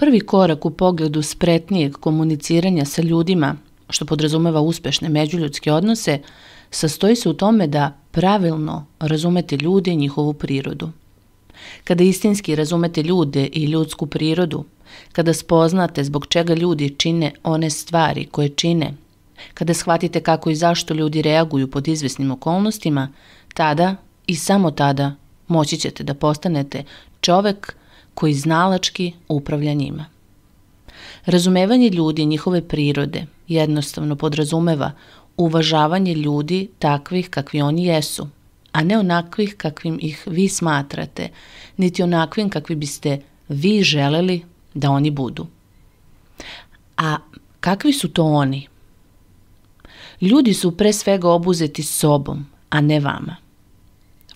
Prvi korak u pogledu spretnijeg komuniciranja sa ljudima, što podrazumeva uspešne međuljudske odnose, sastoji se u tome da pravilno razumete ljude i njihovu prirodu. Kada istinski razumete ljude i ljudsku prirodu, kada spoznate zbog čega ljudi čine one stvari koje čine, kada shvatite kako i zašto ljudi reaguju pod izvesnim okolnostima, tada i samo tada moći ćete da postanete čovek koji znalački upravlja njima. Razumevanje ljudi njihove prirode jednostavno podrazumeva uvažavanje ljudi takvih kakvi oni jesu, a ne onakvih kakvim ih vi smatrate, niti onakvim kakvi biste vi želeli da oni budu. A kakvi su to oni? Ljudi su pre svega obuzeti sobom, a ne vama.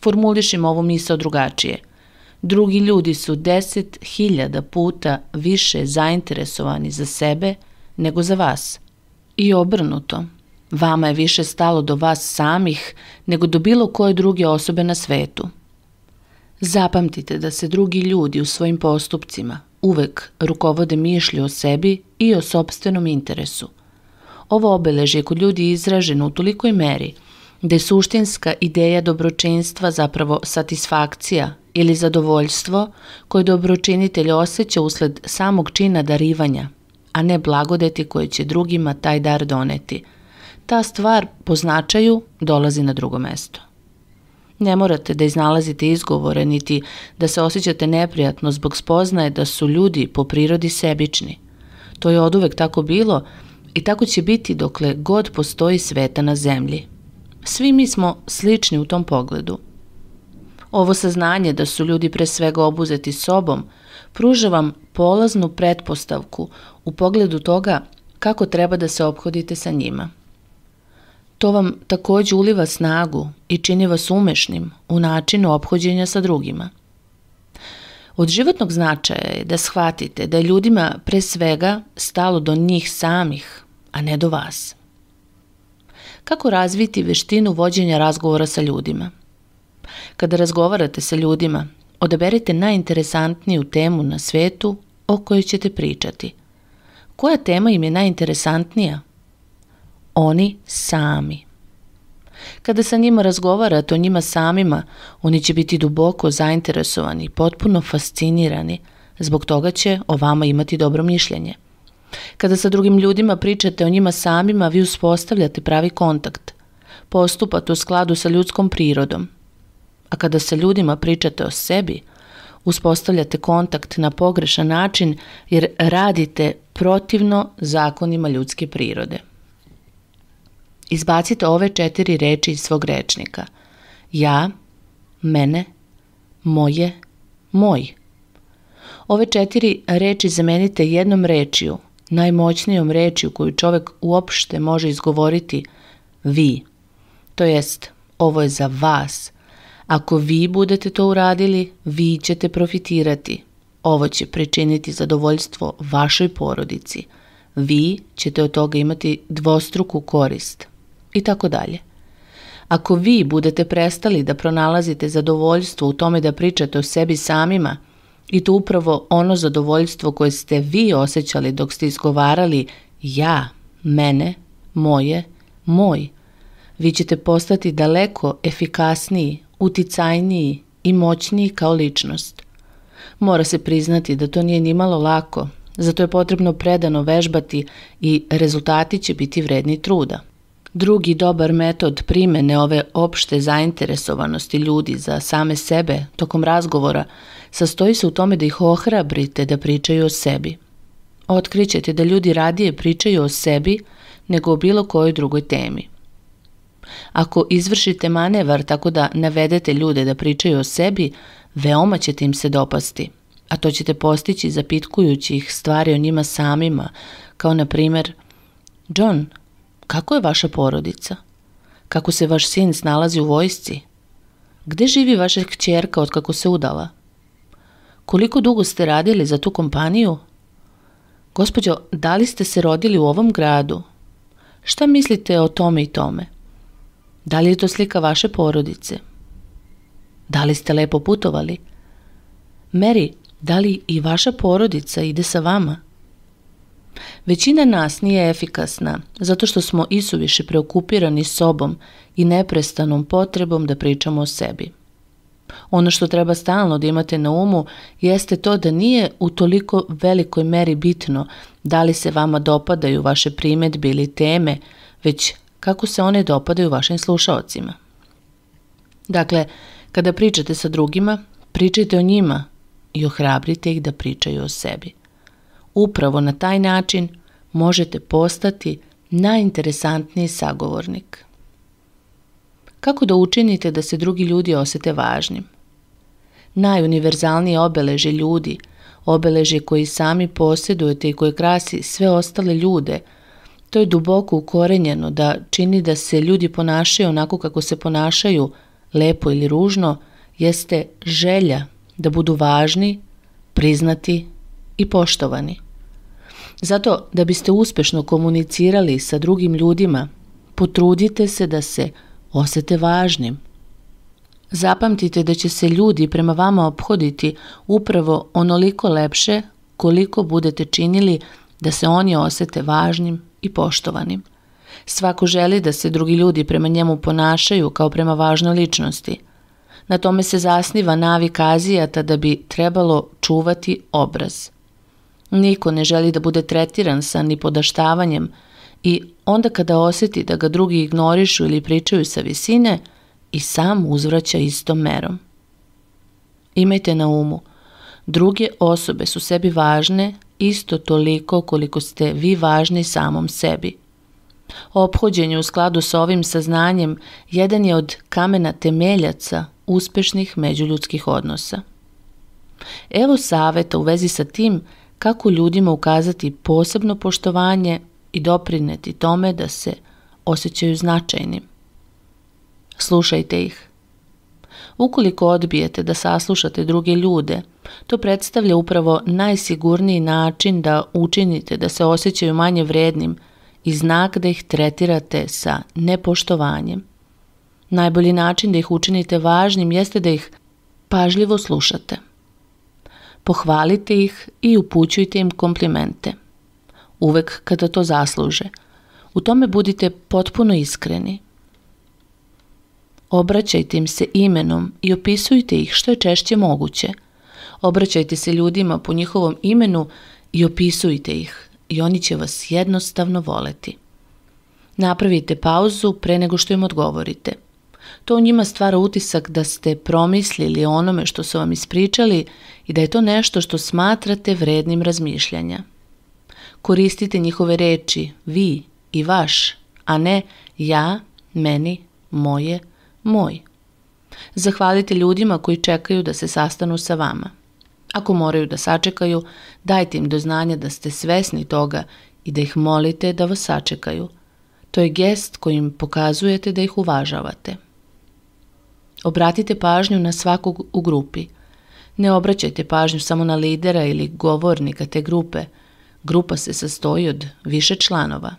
Formulišim ovu misao drugačije – drugi ljudi su 10.000 puta više zainteresovani za sebe nego za vas. I obrnuto, vama je više stalo do vas samih nego do bilo koje druge osobe na svetu. Zapamtite da se drugi ljudi u svojim postupcima uvek rukovode mišlju o sebi i o sobstvenom interesu. Ovo obeležje je kod ljudi izraženo u tolikoj meri da je suštinska ideja dobročinstva zapravo satisfakcija ili zadovoljstvo koje dobročinitelj osjeća usled samog čina darivanja, a ne blagodeti koje će drugima taj dar doneti. Ta stvar po značaju dolazi na drugo mesto. Ne morate da iznalazite izgovore niti da se osjećate neprijatno zbog spoznaje da su ljudi po prirodi sebični. To je od uvek tako bilo i tako će biti dokle god postoji sveta na zemlji. Svi mi smo slični u tom pogledu – Ovo saznanje da su ljudi pre svega obuzeti sobom pruža vam polaznu pretpostavku u pogledu toga kako treba da se obhodite sa njima. To vam takođe uliva snagu i čini vas umešnim u načinu obhođenja sa drugima. Od životnog značaja je da shvatite da je ljudima pre svega stalo do njih samih, a ne do vas. Kako razviti veštinu vođenja razgovora sa ljudima – kada razgovarate sa ljudima, odaberite najinteresantniju temu na svetu o kojoj ćete pričati. Koja tema im je najinteresantnija? Oni sami. Kada sa njima razgovarate o njima samima, oni će biti duboko zainteresovani, potpuno fascinirani, zbog toga će o vama imati dobro mišljenje. Kada sa drugim ljudima pričate o njima samima, vi uspostavljate pravi kontakt. Postupate u skladu sa ljudskom prirodom – a kada sa ljudima pričate o sebi, uspostavljate kontakt na pogrešan način jer radite protivno zakonima ljudske prirode. Izbacite ove četiri reči iz svog rečnika. Ja, mene, moje, moj. Ove četiri reči zamenite jednom rečiju, najmoćnijom rečiju koju čovek uopšte može izgovoriti vi. To jest, ovo je za vas, Ako vi budete to uradili, vi ćete profitirati. Ovo će prečiniti zadovoljstvo vašoj porodici. Vi ćete od toga imati dvostruku korist. I tako dalje. Ako vi budete prestali da pronalazite zadovoljstvo u tome da pričate o sebi samima, i to upravo ono zadovoljstvo koje ste vi osjećali dok ste izgovarali ja, mene, moje, moj, vi ćete postati daleko efikasniji uticajniji i moćniji kao ličnost. Mora se priznati da to nije malo lako, zato je potrebno predano vežbati i rezultati će biti vredni truda. Drugi dobar metod primene ove opšte zainteresovanosti ljudi za same sebe tokom razgovora sastoji se u tome da ih ohrabrite da pričaju o sebi. Otkrićete da ljudi radije pričaju o sebi nego o bilo kojoj drugoj temi. Ako izvršite manevar tako da navedete ljude da pričaju o sebi, veoma ćete im se dopasti. A to ćete postići zapitkujući ih stvari o njima samima, kao na primer John, kako je vaša porodica? Kako se vaš sin snalazi u vojsci? Gde živi vaša kćerka od kako se udala? Koliko dugo ste radili za tu kompaniju? Gospodjo, da li ste se rodili u ovom gradu? Šta mislite o tome i tome? Da li je to slika vaše porodice? Da li ste lepo putovali? Meri, da li i vaša porodica ide sa vama? Većina nas nije efikasna zato što smo isuviše preokupirani sobom i neprestanom potrebom da pričamo o sebi. Ono što treba stalno da imate na umu jeste to da nije u toliko velikoj meri bitno da li se vama dopadaju vaše primetbe ili teme, već kako se one dopadaju vašim slušaocima. Dakle, kada pričate sa drugima, pričajte o njima i ohrabrite ih da pričaju o sebi. Upravo na taj način možete postati najinteresantniji sagovornik. Kako da učinite da se drugi ljudi osete važnim? Najuniverzalnije obeleže ljudi, obeleže koji sami posjedujete i koje krasi sve ostale ljude – To je duboko ukorenjeno da čini da se ljudi ponašaju onako kako se ponašaju, lepo ili ružno, jeste želja da budu važni, priznati i poštovani. Zato da biste uspešno komunicirali sa drugim ljudima, potrudite se da se osete važnim. Zapamtite da će se ljudi prema vama obhoditi upravo onoliko lepše koliko budete činili da se oni osete važnim i poštovanim. Svako želi da se drugi ljudi prema njemu ponašaju kao prema važnoj ličnosti. Na tome se zasniva navik Azijata da bi trebalo čuvati obraz. Niko ne želi da bude tretiran sa nipodaštavanjem i onda kada osjeti da ga drugi ignorišu ili pričaju sa visine, i sam uzvraća istom merom. Imajte na umu, druge osobe su sebi važne isto toliko koliko ste vi važni samom sebi. Ophođenje u skladu sa ovim saznanjem jedan je od kamena temeljaca uspešnih međuljudskih odnosa. Evo saveta u vezi sa tim kako ljudima ukazati posebno poštovanje i doprineti tome da se osjećaju značajnim. Slušajte ih. Ukoliko odbijete da saslušate druge ljude, to predstavlja upravo najsigurniji način da učinite da se osjećaju manje vrednim i znak da ih tretirate sa nepoštovanjem. Najbolji način da ih učinite važnim jeste da ih pažljivo slušate. Pohvalite ih i upućujte im komplimente. Uvek kada to zasluže. U tome budite potpuno iskreni. Obraćajte im se imenom i opisujte ih što je češće moguće. Obraćajte se ljudima po njihovom imenu i opisujte ih i oni će vas jednostavno voleti. Napravite pauzu pre nego što im odgovorite. To u njima stvara utisak da ste promislili onome što su vam ispričali i da je to nešto što smatrate vrednim razmišljanja. Koristite njihove reči vi i vaš, a ne ja, meni, moje, moje Moj. Zahvalite ljudima koji čekaju da se sastanu sa vama. Ako moraju da sačekaju, dajte im do znanja da ste svesni toga i da ih molite da vas sačekaju. To je gest kojim pokazujete da ih uvažavate. Obratite pažnju na svakog u grupi. Ne obraćajte pažnju samo na lidera ili govornika te grupe. Grupa se sastoji od više članova.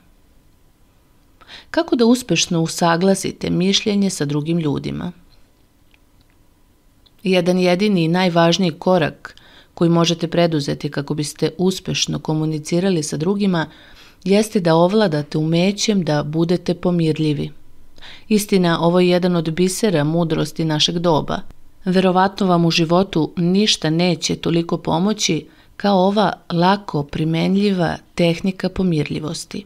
Kako da uspešno usaglasite mišljenje sa drugim ljudima? Jedan jedini i najvažniji korak koji možete preduzeti kako biste uspešno komunicirali sa drugima jeste da ovladate umećem da budete pomirljivi. Istina, ovo je jedan od bisera mudrosti našeg doba. Verovatno vam u životu ništa neće toliko pomoći kao ova lako primenljiva tehnika pomirljivosti.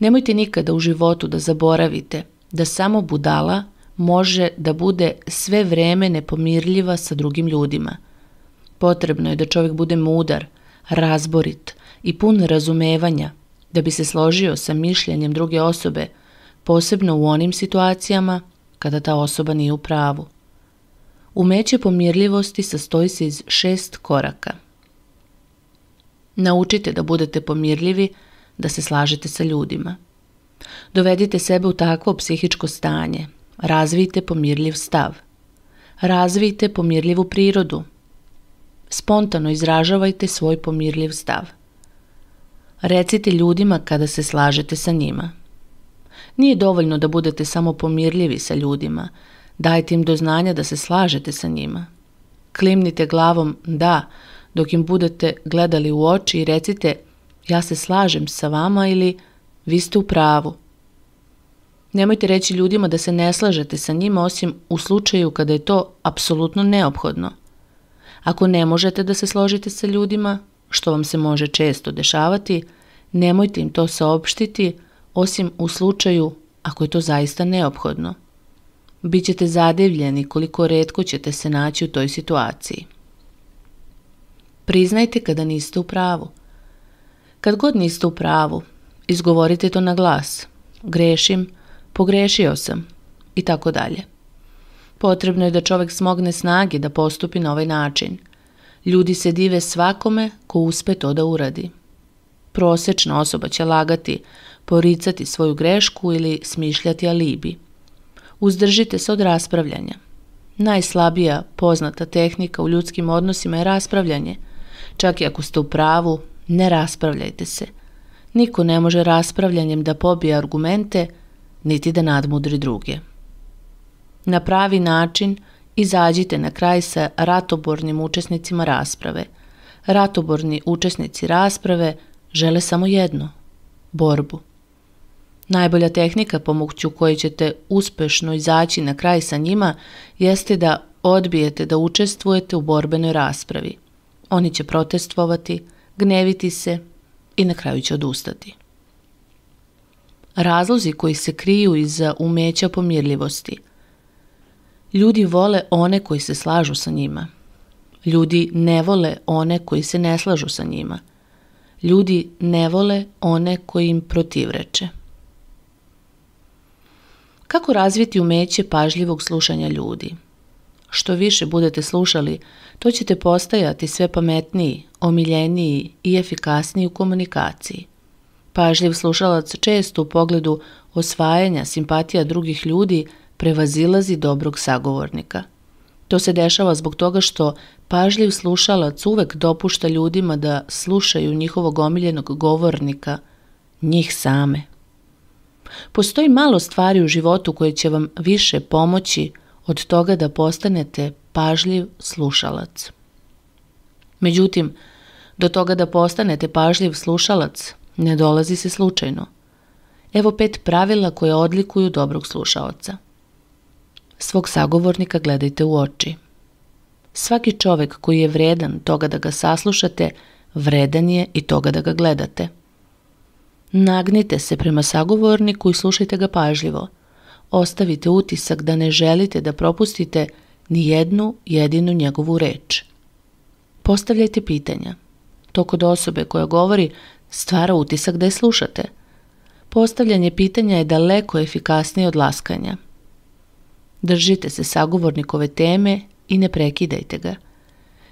Nemojte nikada u životu da zaboravite da samo budala može da bude sve vreme nepomirljiva sa drugim ljudima. Potrebno je da čovjek bude mudar, razborit i pun razumevanja da bi se složio sa mišljenjem druge osobe, posebno u onim situacijama kada ta osoba nije u pravu. Umeće pomirljivosti sastoji se iz šest koraka. Naučite da budete pomirljivi, da se slažete sa ljudima. Dovedite sebe u takvo psihičko stanje. Razvijte pomirljiv stav. Razvijte pomirljivu prirodu. Spontano izražavajte svoj pomirljiv stav. Recite ljudima kada se slažete sa njima. Nije dovoljno da budete samo pomirljivi sa ljudima. Dajte im do znanja da se slažete sa njima. Klimnite glavom da, dok im budete gledali u oči i recite – ja se slažem sa vama ili vi ste u pravu. Nemojte reći ljudima da se ne slažete sa njima osim u slučaju kada je to apsolutno neophodno. Ako ne možete da se složite sa ljudima, što vam se može često dešavati, nemojte im to saopštiti osim u slučaju ako je to zaista neophodno. Bićete zadevljeni koliko redko ćete se naći u toj situaciji. Priznajte kada niste u pravu – Kad god niste u pravu, izgovorite to na glas. Grešim, pogrešio sam i tako dalje. Potrebno je da čovek smogne snage da postupi na ovaj način. Ljudi se dive svakome ko uspe to da uradi. Prosečna osoba će lagati, poricati svoju grešku ili smišljati alibi. Uzdržite se od raspravljanja. Najslabija poznata tehnika u ljudskim odnosima je raspravljanje. Čak i ako ste u pravu, Ne raspravljajte se. Niko ne može raspravljanjem da pobije argumente, niti da nadmudri druge. Na pravi način izađite na kraj sa ratobornim učesnicima rasprave. Ratoborni učesnici rasprave žele samo jedno – borbu. Najbolja tehnika pomoću koje ćete uspešno izaći na kraj sa njima jeste da odbijete da učestvujete u borbenoj raspravi. Oni će protestovati – gneviti se i na kraju će odustati. Razlozi koji se kriju iza umeća pomirljivosti. Ljudi vole one koji se slažu sa njima. Ljudi ne vole one koji se ne slažu sa njima. Ljudi ne vole one koji im protivreče. Kako razviti umeće pažljivog slušanja ljudi? Što više budete slušali, to ćete postajati sve pametniji, omiljeniji i efikasniji u komunikaciji. Pažljiv slušalac često u pogledu osvajanja simpatija drugih ljudi prevazilazi dobrog sagovornika. To se dešava zbog toga što pažljiv slušalac uvek dopušta ljudima da slušaju njihovog omiljenog govornika, njih same. Postoji malo stvari u životu koje će vam više pomoći od toga da postanete pažljiv slušalac. Međutim, do toga da postanete pažljiv slušalac ne dolazi se slučajno. Evo pet pravila koje odlikuju dobrog slušalca. Svog sagovornika gledajte u oči. Svaki čovek koji je vredan toga da ga saslušate, vredan je i toga da ga gledate. Nagnite se prema sagovorniku i slušajte ga pažljivo – ostavite utisak da ne želite da propustite ni jednu jedinu njegovu reč. Postavljajte pitanja. To kod osobe koja govori stvara utisak da je slušate. Postavljanje pitanja je daleko efikasnije od laskanja. Držite se sagovornikove teme i ne prekidajte ga.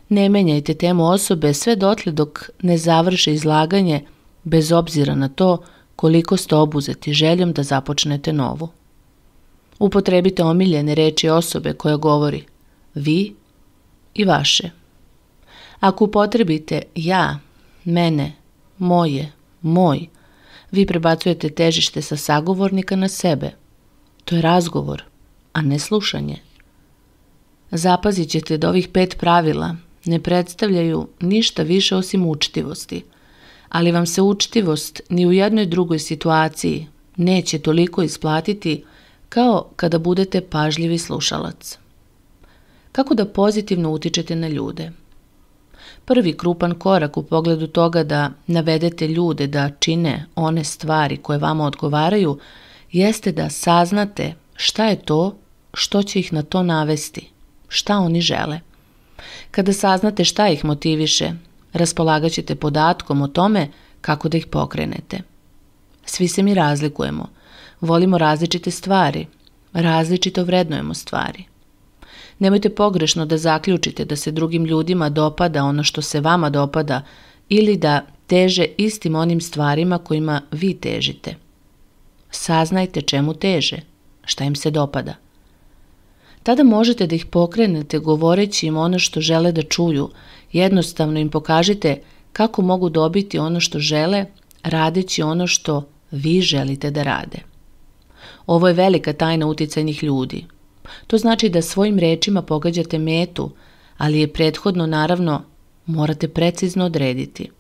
Ne menjajte temu osobe sve dotle dok ne završe izlaganje bez obzira na to koliko ste obuzeti željom da započnete novu. Upotrebite omiljene reči osobe koja govori vi i vaše. Ako upotrebite ja, mene, moje, moj, vi prebacujete težište sa sagovornika na sebe. To je razgovor, a ne slušanje. Zapazit ćete da ovih pet pravila ne predstavljaju ništa više osim učtivosti, ali vam se učtivost ni u jednoj drugoj situaciji neće toliko isplatiti kao kada budete pažljivi slušalac. Kako da pozitivno utičete na ljude? Prvi krupan korak u pogledu toga da navedete ljude da čine one stvari koje vama odgovaraju jeste da saznate šta je to što će ih na to navesti, šta oni žele. Kada saznate šta ih motiviše, raspolagaćete podatkom o tome kako da ih pokrenete. Svi se mi razlikujemo – Volimo različite stvari, različito vrednujemo stvari. Nemojte pogrešno da zaključite da se drugim ljudima dopada ono što se vama dopada ili da teže istim onim stvarima kojima vi težite. Saznajte čemu teže, šta im se dopada. Tada možete da ih pokrenete govoreći im ono što žele da čuju, jednostavno im pokažite kako mogu dobiti ono što žele, radeći ono što vi želite da rade. Ovo je velika tajna uticajnih ljudi. To znači da svojim rečima pogađate metu, ali je prethodno naravno morate precizno odrediti.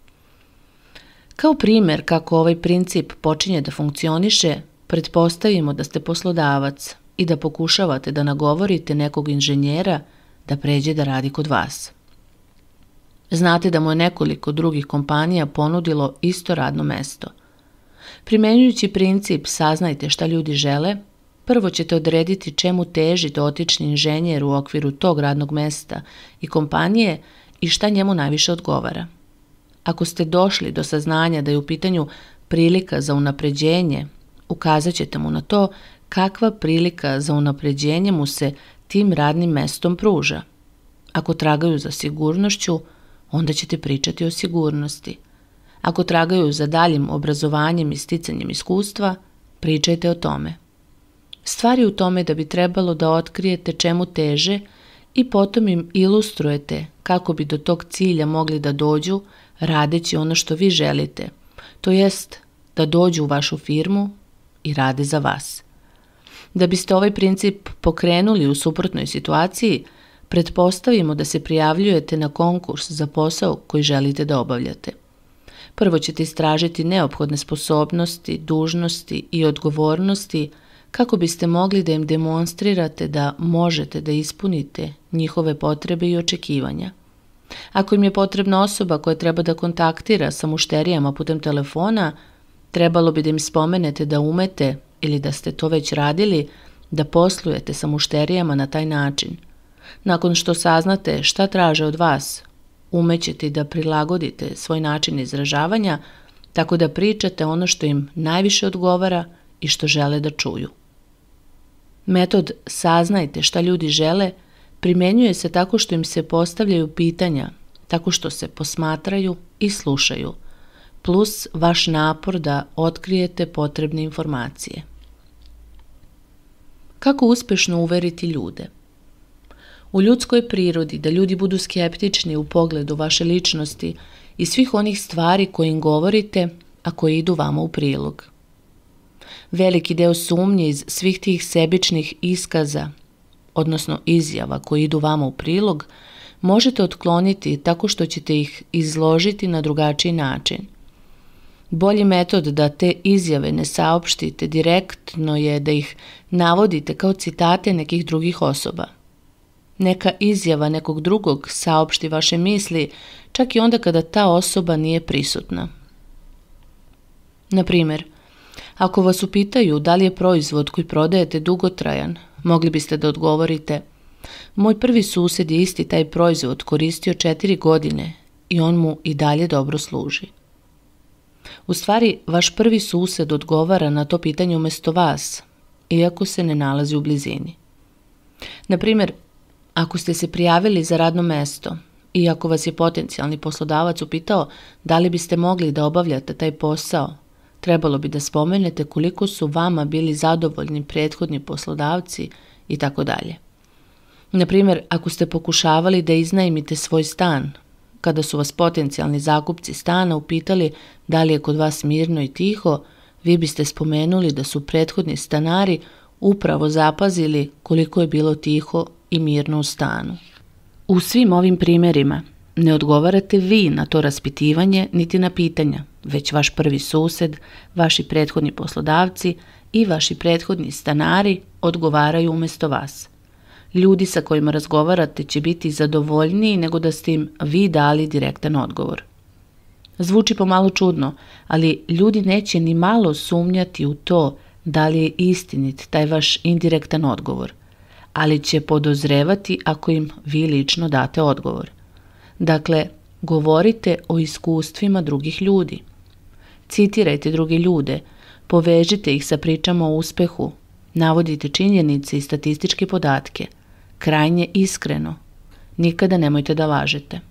Kao primer kako ovaj princip počinje da funkcioniše, pretpostavimo da ste poslodavac i da pokušavate da nagovorite nekog inženjera da pređe da radi kod vas. Znate da mu je nekoliko drugih kompanija ponudilo isto radno mesto, Primenjujući princip saznajte šta ljudi žele, prvo ćete odrediti čemu teži dotični da inženjer u okviru tog radnog mesta i kompanije i šta njemu najviše odgovara. Ako ste došli do saznanja da je u pitanju prilika za unapređenje, ukazat ćete mu na to kakva prilika za unapređenje mu se tim radnim mestom pruža. Ako tragaju za sigurnošću, onda ćete pričati o sigurnosti – Ako tragaju za daljim obrazovanjem i sticanjem iskustva, pričajte o tome. Stvari u tome da bi trebalo da otkrijete čemu teže i potom im ilustrujete kako bi do tog cilja mogli da dođu radeći ono što vi želite, to jest da dođu u vašu firmu i rade za vas. Da biste ovaj princip pokrenuli u suprotnoj situaciji, pretpostavimo da se prijavljujete na konkurs za posao koji želite da obavljate – Prvo ćete istražiti neophodne sposobnosti, dužnosti i odgovornosti kako biste mogli da im demonstrirate da možete da ispunite njihove potrebe i očekivanja. Ako im je potrebna osoba koja treba da kontaktira sa mušterijama putem telefona, trebalo bi da im spomenete da umete ili da ste to već radili, da poslujete sa mušterijama na taj način. Nakon što saznate šta traže od vas, umećete da prilagodite svoj način izražavanja tako da pričate ono što im najviše odgovara i što žele da čuju. Metod saznajte šta ljudi žele primenjuje se tako što im se postavljaju pitanja, tako što se posmatraju i slušaju, plus vaš napor da otkrijete potrebne informacije. Kako uspešno uveriti ljude – U ljudskoj prirodi da ljudi budu skeptični u pogledu vaše ličnosti i svih onih stvari koje im govorite, a koje idu vama u prilog. Veliki deo sumnje iz svih tih sebičnih iskaza, odnosno izjava koje idu vama u prilog, možete otkloniti tako što ćete ih izložiti na drugačiji način. Bolji metod da te izjave ne saopštite direktno je da ih navodite kao citate nekih drugih osoba – Neka izjava nekog drugog saopšti vaše misli, čak i onda kada ta osoba nije prisutna. Naprimer, ako vas upitaju da li je proizvod koji prodajete dugotrajan, mogli biste da odgovorite Moj prvi sused je isti taj proizvod koristio četiri godine i on mu i dalje dobro služi. U stvari, vaš prvi sused odgovara na to pitanje umesto vas, iako se ne nalazi u blizini. Naprimjer, Ako ste se prijavili za radno mesto i ako vas je potencijalni poslodavac upitao da li biste mogli da obavljate taj posao, trebalo bi da spomenete koliko su vama bili zadovoljni prethodni poslodavci i tako dalje. Na primjer, ako ste pokušavali da iznajmite svoj stan, kada su vas potencijalni zakupci stana upitali da li je kod vas mirno i tiho, vi biste spomenuli da su prethodni stanari upravo zapazili koliko je bilo tiho i mirno u stanu. U svim ovim primjerima ne odgovarate vi na to raspitivanje niti na pitanja, već vaš prvi sused, vaši prethodni poslodavci i vaši prethodni stanari odgovaraju umjesto vas. Ljudi sa kojima razgovarate će biti zadovoljniji nego da ste im vi dali direktan odgovor. Zvuči pomalo čudno, ali ljudi neće ni malo sumnjati u to da li je istinit taj vaš indirektan odgovor – ali će podozrevati ako im vi lično date odgovor. Dakle, govorite o iskustvima drugih ljudi. Citirajte druge ljude, povežite ih sa pričama o uspehu, navodite činjenice i statističke podatke. Krajnje iskreno. Nikada nemojte da lažete.